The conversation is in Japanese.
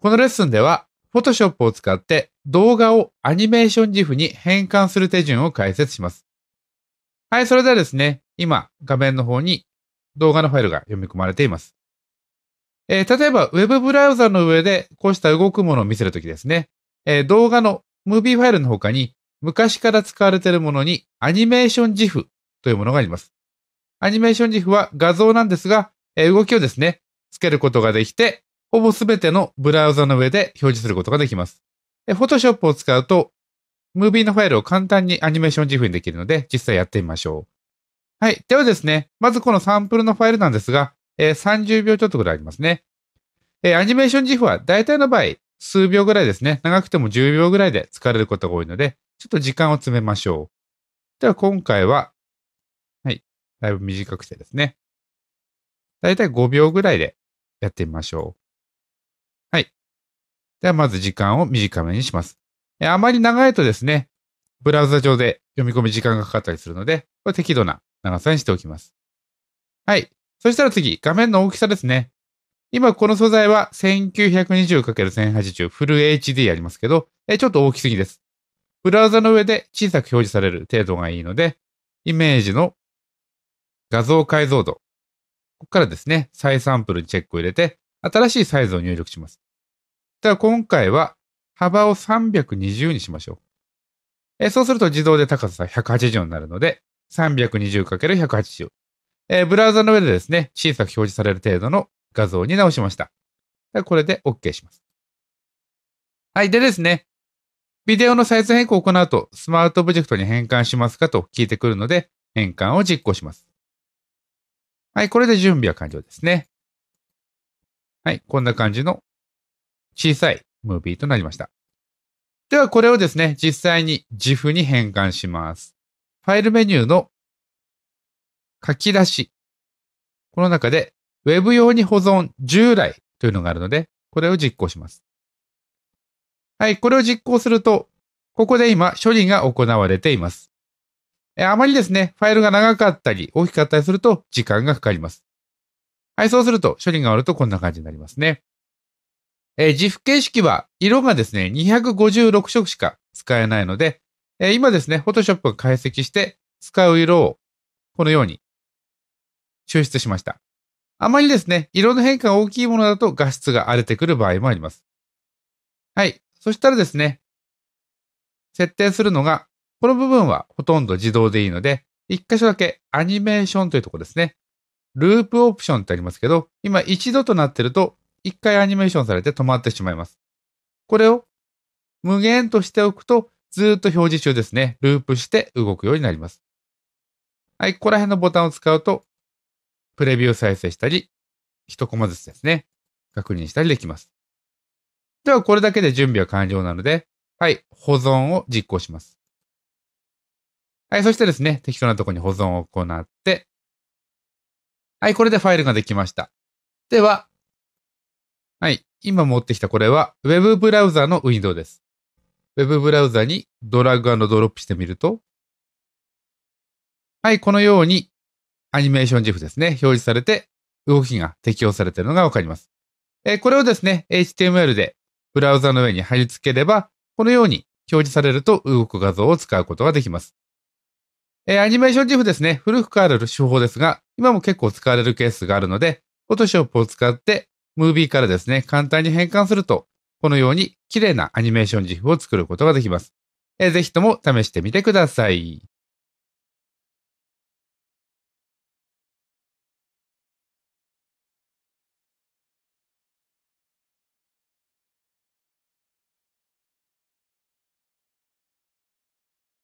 このレッスンでは、Photoshop を使って動画をアニメーション GIF に変換する手順を解説します。はい、それではですね、今画面の方に動画のファイルが読み込まれています。えー、例えば Web ブラウザの上でこうした動くものを見せるときですね、えー、動画のムービーファイルの他に昔から使われているものにアニメーション GIF というものがあります。アニメーション GIF は画像なんですが、えー、動きをですね、つけることができて、ほぼすべてのブラウザの上で表示することができます。Photoshop を使うと、ムービーのファイルを簡単にアニメーション GIF にできるので、実際やってみましょう。はい。ではですね、まずこのサンプルのファイルなんですが、えー、30秒ちょっとぐらいありますね。えー、アニメーション GIF は大体の場合、数秒ぐらいですね。長くても10秒ぐらいで疲れることが多いので、ちょっと時間を詰めましょう。では今回は、はい。だいぶ短くしてですね。だいたい5秒ぐらいでやってみましょう。はい。では、まず時間を短めにします。えあまり長いとですね、ブラウザ上で読み込み時間がかかったりするので、これ適度な長さにしておきます。はい。そしたら次、画面の大きさですね。今この素材は 1920×1080 フル HD ありますけど、えちょっと大きすぎです。ブラウザの上で小さく表示される程度がいいので、イメージの画像解像度。ここからですね、再サンプルにチェックを入れて、新しいサイズを入力します。では今回は幅を320にしましょう。えそうすると自動で高さ180になるので、320×180。えブラウザの上でですね、小さく表示される程度の画像に直しました。これで OK します。はい。でですね、ビデオのサイズ変更を行うと、スマートオブジェクトに変換しますかと聞いてくるので、変換を実行します。はい。これで準備は完了ですね。はい、こんな感じの小さいムービーとなりました。ではこれをですね、実際に GIF に変換します。ファイルメニューの書き出し。この中で Web 用に保存従来というのがあるので、これを実行します。はい、これを実行すると、ここで今処理が行われています。あまりですね、ファイルが長かったり大きかったりすると時間がかかります。はい、そうすると処理が終わるとこんな感じになりますね。えー、GIF 形式は色がですね、256色しか使えないので、えー、今ですね、Photoshop が解析して使う色をこのように抽出しました。あまりですね、色の変化が大きいものだと画質が荒れてくる場合もあります。はい。そしたらですね、設定するのが、この部分はほとんど自動でいいので、一箇所だけアニメーションというところですね。ループオプションってありますけど、今一度となってると、一回アニメーションされて止まってしまいます。これを無限としておくと、ずっと表示中ですね。ループして動くようになります。はい、ここら辺のボタンを使うと、プレビュー再生したり、1コマずつですね、確認したりできます。では、これだけで準備は完了なので、はい、保存を実行します。はい、そしてですね、適当なとこに保存を行って、はい、これでファイルができました。では、はい、今持ってきたこれは Web ブラウザのウィンドウです。Web ブラウザにドラッグドロップしてみると、はい、このようにアニメーション GIF ですね、表示されて動きが適用されているのがわかります。えこれをですね、HTML でブラウザの上に貼り付ければ、このように表示されると動く画像を使うことができます。えー、アニメーション GIF ですね。古くからある手法ですが、今も結構使われるケースがあるので、Photoshop を使って、ムービーからですね、簡単に変換すると、このように綺麗なアニメーション GIF を作ることができます。えー、ぜひとも試してみてください。